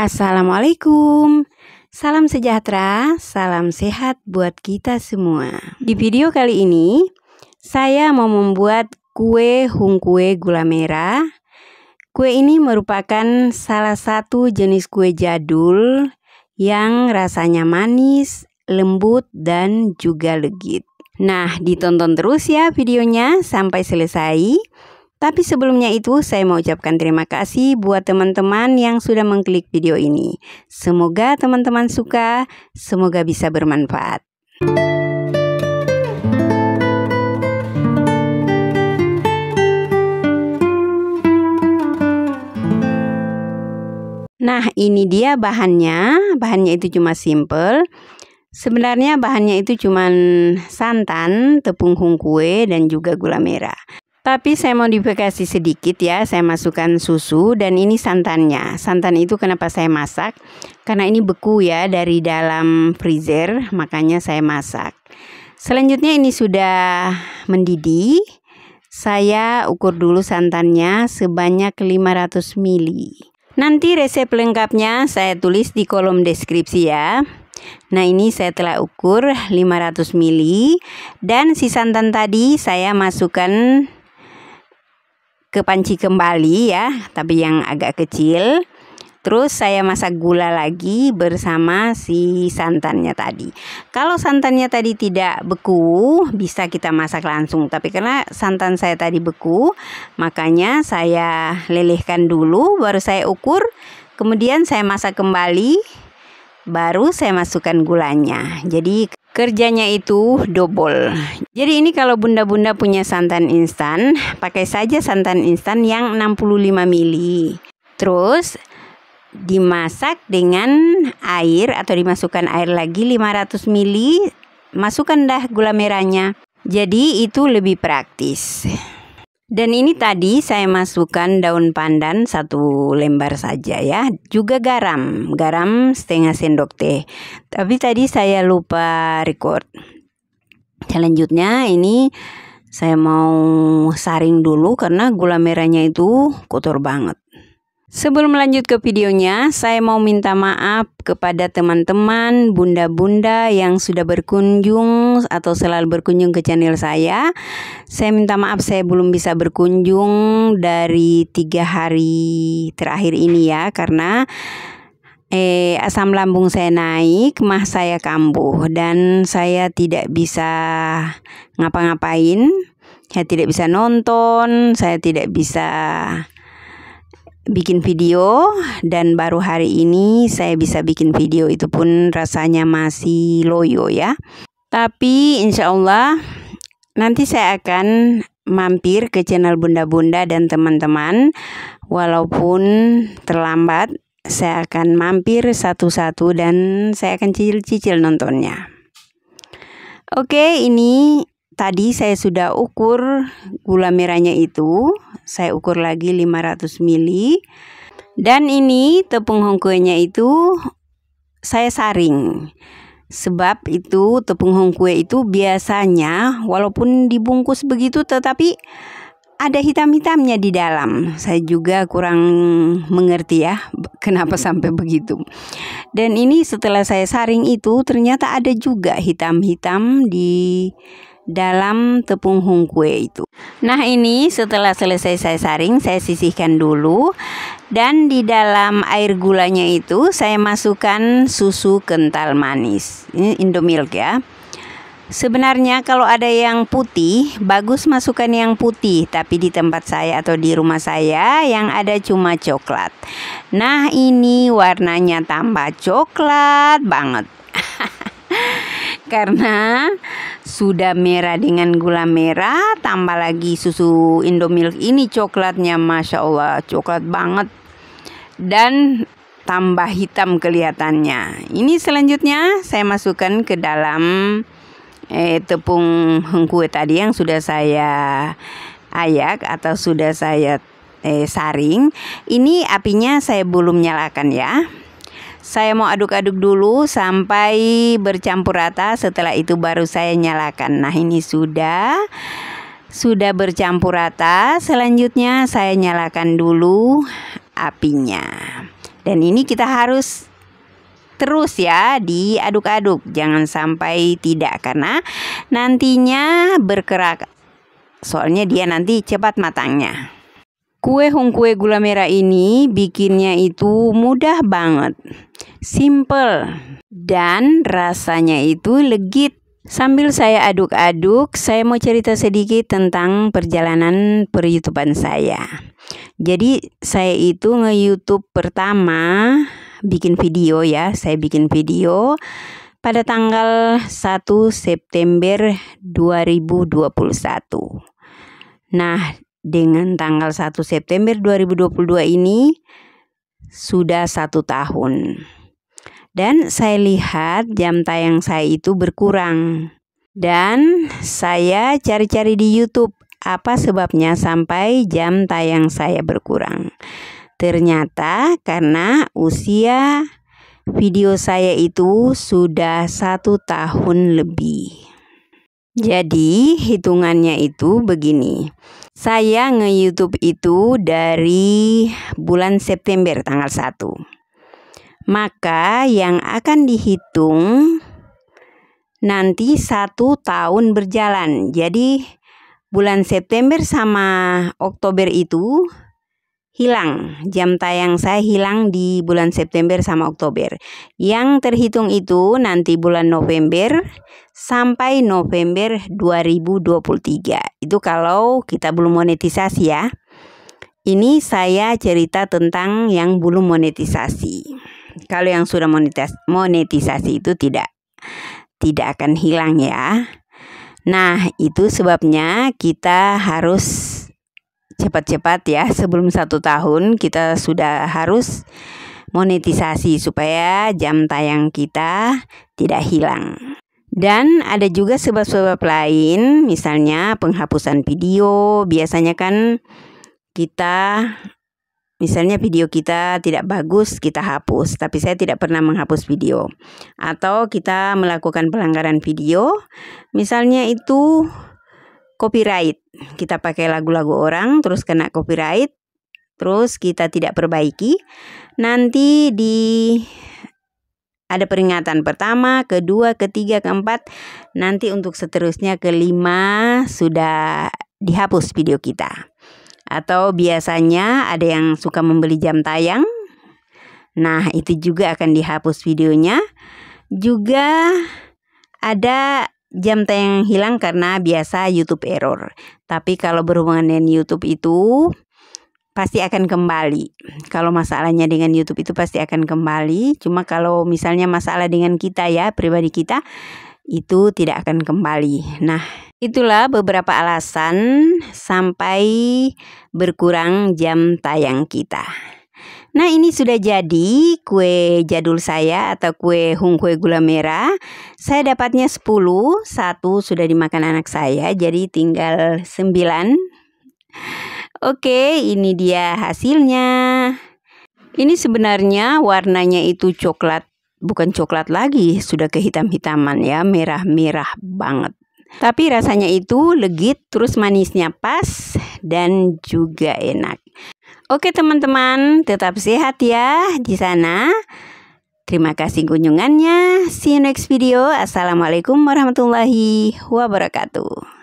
Assalamualaikum. Salam sejahtera, salam sehat buat kita semua. Di video kali ini, saya mau membuat kue hungkue gula merah. Kue ini merupakan salah satu jenis kue jadul yang rasanya manis, lembut, dan juga legit. Nah, ditonton terus ya videonya sampai selesai. Tapi sebelumnya itu, saya mau ucapkan terima kasih buat teman-teman yang sudah mengklik video ini. Semoga teman-teman suka, semoga bisa bermanfaat. Nah, ini dia bahannya. Bahannya itu cuma simple. Sebenarnya bahannya itu cuma santan, tepung hung kue, dan juga gula merah. Tapi saya mau modifikasi sedikit ya, saya masukkan susu dan ini santannya. Santan itu kenapa saya masak? Karena ini beku ya dari dalam freezer, makanya saya masak. Selanjutnya ini sudah mendidih. Saya ukur dulu santannya sebanyak 500 ml. Nanti resep lengkapnya saya tulis di kolom deskripsi ya. Nah ini saya telah ukur 500 ml dan si santan tadi saya masukkan ke panci kembali ya, tapi yang agak kecil. Terus saya masak gula lagi bersama si santannya tadi. Kalau santannya tadi tidak beku, bisa kita masak langsung. Tapi karena santan saya tadi beku, makanya saya lelehkan dulu baru saya ukur. Kemudian saya masak kembali baru saya masukkan gulanya. Jadi kerjanya itu double. Jadi ini kalau bunda-bunda punya santan instan, pakai saja santan instan yang 65 ml. Terus dimasak dengan air atau dimasukkan air lagi 500 ml, masukkan dah gula merahnya. Jadi itu lebih praktis. Dan ini tadi saya masukkan daun pandan satu lembar saja ya. Juga garam, garam setengah sendok teh. Tapi tadi saya lupa record. Selanjutnya ini saya mau saring dulu karena gula merahnya itu kotor banget. Sebelum lanjut ke videonya, saya mau minta maaf kepada teman-teman, bunda-bunda yang sudah berkunjung atau selalu berkunjung ke channel saya. Saya minta maaf saya belum bisa berkunjung dari tiga hari terakhir ini ya, karena eh, asam lambung saya naik, mah saya kambuh dan saya tidak bisa ngapa-ngapain. Saya tidak bisa nonton, saya tidak bisa bikin video dan baru hari ini saya bisa bikin video itu pun rasanya masih loyo ya. Tapi insya Allah nanti saya akan mampir ke channel bunda-bunda dan teman-teman walaupun terlambat saya akan mampir satu-satu dan saya akan cicil-cicil nontonnya. Oke, ini Tadi saya sudah ukur gula merahnya itu, saya ukur lagi 500 ml. Dan ini tepung hongkuenya itu saya saring. Sebab itu tepung hongkue itu biasanya walaupun dibungkus begitu tetapi ada hitam-hitamnya di dalam. Saya juga kurang mengerti ya kenapa sampai begitu. Dan ini setelah saya saring itu ternyata ada juga hitam-hitam di dalam tepung hung kue itu. Nah, ini setelah selesai saya saring, saya sisihkan dulu dan di dalam air gulanya itu saya masukkan susu kental manis. Ini Indomilk ya. Sebenarnya kalau ada yang putih, bagus masukkan yang putih, tapi di tempat saya atau di rumah saya yang ada cuma coklat. Nah, ini warnanya tambah coklat banget. karena sudah merah dengan gula merah tambah lagi susu indomilk ini coklatnya masya Allah coklat banget dan tambah hitam kelihatannya ini selanjutnya saya masukkan ke dalam eh, tepung hengkue tadi yang sudah saya ayak atau sudah saya eh, saring ini apinya saya belum nyalakan ya saya mau aduk-aduk dulu sampai bercampur rata. Setelah itu baru saya nyalakan. Nah, ini sudah sudah bercampur rata. Selanjutnya saya nyalakan dulu apinya. Dan ini kita harus terus ya diaduk-aduk jangan sampai tidak karena nantinya berkerak soalnya dia nanti cepat matangnya kue hong kue gula merah ini bikinnya itu mudah banget simple dan rasanya itu legit. Sambil saya aduk-aduk, saya mau cerita sedikit tentang perjalanan per saya. Jadi saya itu nge-youtube pertama bikin video ya, saya bikin video pada tanggal 1 September 2021. Nah, dengan tanggal 1 September 2022 ini sudah satu tahun. Dan saya lihat jam tayang saya itu berkurang. Dan saya cari-cari di YouTube apa sebabnya sampai jam tayang saya berkurang. Ternyata karena usia video saya itu sudah satu tahun lebih. Jadi hitungannya itu begini. Saya nge-YouTube itu dari bulan September tanggal 1. Maka yang akan dihitung nanti satu tahun berjalan. Jadi bulan September sama Oktober itu hilang. Jam tayang saya hilang di bulan September sama Oktober. Yang terhitung itu nanti bulan November sampai November 2023. Itu kalau kita belum monetisasi ya. Ini saya cerita tentang yang belum monetisasi. Kalau yang sudah monetis monetisasi itu tidak tidak akan hilang ya. Nah, itu sebabnya kita harus cepat-cepat ya sebelum satu tahun kita sudah harus monetisasi supaya jam tayang kita tidak hilang. Dan ada juga sebab-sebab lain, misalnya penghapusan video. Biasanya kan kita Misalnya video kita tidak bagus, kita hapus, tapi saya tidak pernah menghapus video. Atau kita melakukan pelanggaran video, misalnya itu copyright. Kita pakai lagu-lagu orang terus kena copyright. Terus kita tidak perbaiki. Nanti di ada peringatan pertama, kedua, ketiga, keempat. Nanti untuk seterusnya kelima sudah dihapus video kita. Atau biasanya ada yang suka membeli jam tayang. Nah, itu juga akan dihapus videonya. Juga ada jam tayang hilang karena biasa YouTube error. Tapi kalau berhubungan dengan YouTube itu pasti akan kembali. Kalau masalahnya dengan YouTube itu pasti akan kembali. Cuma kalau misalnya masalah dengan kita ya, pribadi kita itu tidak akan kembali. Nah, itulah beberapa alasan sampai berkurang jam tayang kita. Nah ini sudah jadi kue jadul saya atau kue hung kue gula merah. Saya dapatnya 10, satu sudah dimakan anak saya jadi tinggal 9. Oke ini dia hasilnya. Ini sebenarnya warnanya itu coklat, bukan coklat lagi, sudah kehitam-hitaman ya, merah-merah banget. Tapi rasanya itu legit, terus manisnya pas dan juga enak. Oke teman-teman, tetap sehat ya di sana. Terima kasih kunjungannya. See you next video. Assalamualaikum warahmatullahi wabarakatuh.